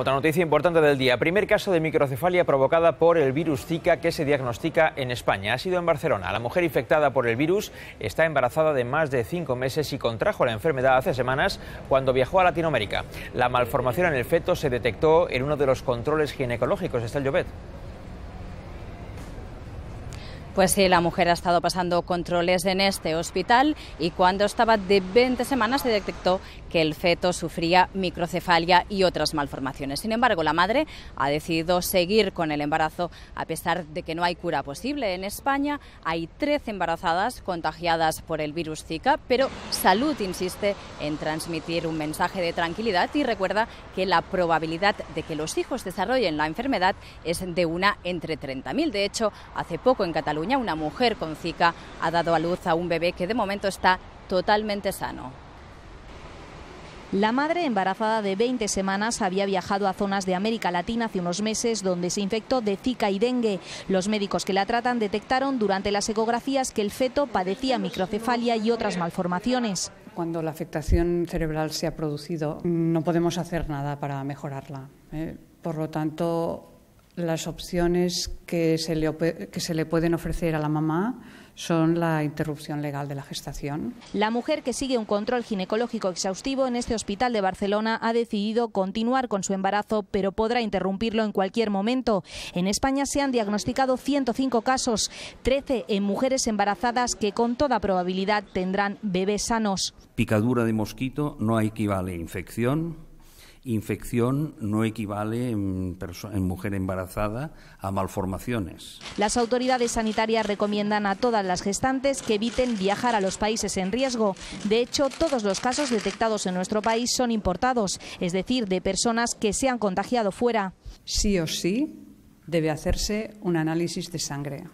Otra noticia importante del día. Primer caso de microcefalia provocada por el virus Zika que se diagnostica en España. Ha sido en Barcelona. La mujer infectada por el virus está embarazada de más de cinco meses y contrajo la enfermedad hace semanas cuando viajó a Latinoamérica. La malformación en el feto se detectó en uno de los controles ginecológicos. Está el Llobet. Pues sí, la mujer ha estado pasando controles en este hospital y cuando estaba de 20 semanas se detectó que el feto sufría microcefalia y otras malformaciones. Sin embargo, la madre ha decidido seguir con el embarazo a pesar de que no hay cura posible. En España hay 13 embarazadas contagiadas por el virus Zika, pero Salud insiste en transmitir un mensaje de tranquilidad y recuerda que la probabilidad de que los hijos desarrollen la enfermedad es de una entre 30.000. De hecho, hace poco en Cataluña una mujer con Zika ha dado a luz a un bebé que de momento está totalmente sano. La madre, embarazada de 20 semanas, había viajado a zonas de América Latina hace unos meses donde se infectó de Zika y dengue. Los médicos que la tratan detectaron durante las ecografías que el feto padecía microcefalia y otras malformaciones. Cuando la afectación cerebral se ha producido, no podemos hacer nada para mejorarla. ¿eh? Por lo tanto, las opciones que se, le, pueden ofrecer a la mamá son la interrupción legal de la gestación. La mujer que sigue un control ginecológico exhaustivo en este hospital de Barcelona ha decidido continuar con su embarazo, pero podrá interrumpirlo en cualquier momento. En España se han diagnosticado 105 casos, 13 en mujeres embarazadas que con toda probabilidad tendrán bebés sanos. Picadura de mosquito no equivale a infección Infección no equivale en, mujer embarazada a malformaciones. Las autoridades sanitarias recomiendan a todas las gestantes que eviten viajar a los países en riesgo. De hecho, todos los casos detectados en nuestro país son importados, es decir, de personas que se han contagiado fuera. Sí o sí debe hacerse un análisis de sangre,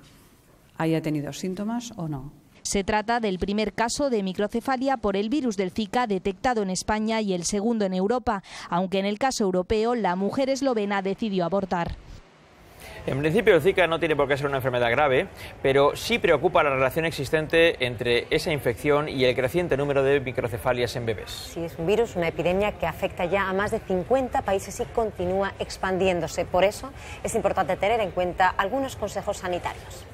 haya tenido síntomas o no. Se trata del primer caso de microcefalia por el virus del Zika detectado en España y el segundo en Europa, aunque en el caso europeo la mujer eslovena decidió abortar. En principio, el Zika no tiene por qué ser una enfermedad grave, pero sí preocupa la relación existente entre esa infección y el creciente número de microcefalias en bebés. Sí, es un virus, una epidemia que afecta ya a más de 50 países y continúa expandiéndose. Por eso es importante tener en cuenta algunos consejos sanitarios.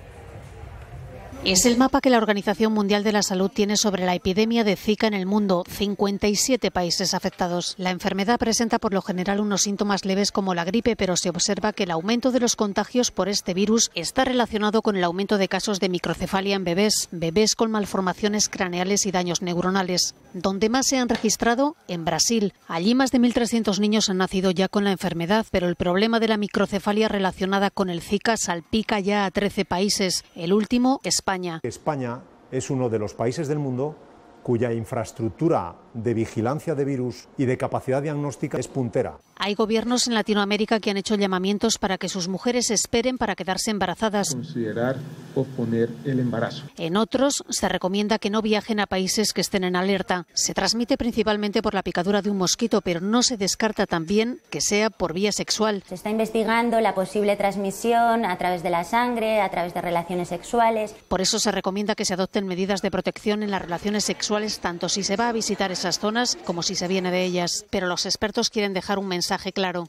Es el mapa que la Organización Mundial de la Salud tiene sobre la epidemia de Zika en el mundo, 57 países afectados. La enfermedad presenta por lo general unos síntomas leves como la gripe, pero se observa que el aumento de los contagios por este virus está relacionado con el aumento de casos de microcefalia en bebés, bebés con malformaciones craneales y daños neuronales. Donde más se han registrado, en Brasil. Allí más de 1.300 niños han nacido ya con la enfermedad, pero el problema de la microcefalia relacionada con el Zika salpica ya a 13 países. El último, España España. es uno de los países del mundo cuya infraestructura de vigilancia de virus y de capacidad diagnóstica es puntera. Hay gobiernos en Latinoamérica que han hecho llamamientos para que sus mujeres esperen para quedarse embarazadas. Considerar posponer el embarazo. En otros se recomienda que no viajen a países que estén en alerta. Se transmite principalmente por la picadura de un mosquito, pero no se descarta también que sea por vía sexual. Se está investigando la posible transmisión a través de la sangre, a través de relaciones sexuales. Por eso se recomienda que se adopten medidas de protección en las relaciones sexuales tanto si se va a visitar esas zonas como si se viene de ellas. Pero los expertos quieren dejar un mensaje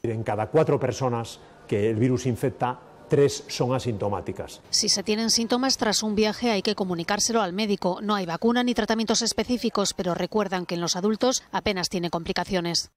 en cada cuatro personas que el virus infecta, tres son asintomáticas. Si se tienen síntomas tras un viaje hay que comunicárselo al médico. No hay vacuna ni tratamientos específicos, pero recuerdan que en los adultos apenas tiene complicaciones.